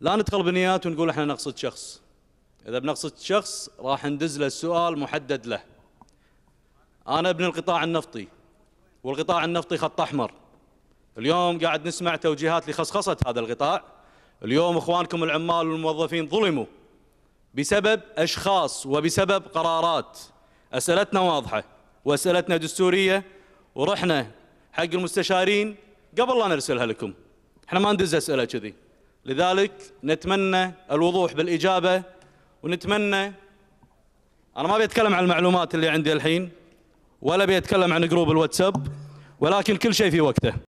لا ندخل بنيات ونقول احنا نقصد شخص اذا بنقصد شخص راح ندز له السؤال محدد له انا ابن القطاع النفطي والقطاع النفطي خط احمر اليوم قاعد نسمع توجيهات لخصخصه هذا القطاع اليوم اخوانكم العمال والموظفين ظلموا بسبب اشخاص وبسبب قرارات اسئلتنا واضحه واسئلتنا دستوريه ورحنا حق المستشارين قبل لا نرسلها لكم احنا ما ندز اسئله كذي لذلك نتمنى الوضوح بالإجابة ونتمنى أنا ما بيتكلم عن المعلومات اللي عندي الحين ولا بيتكلم عن جروب الواتساب ولكن كل شيء في وقته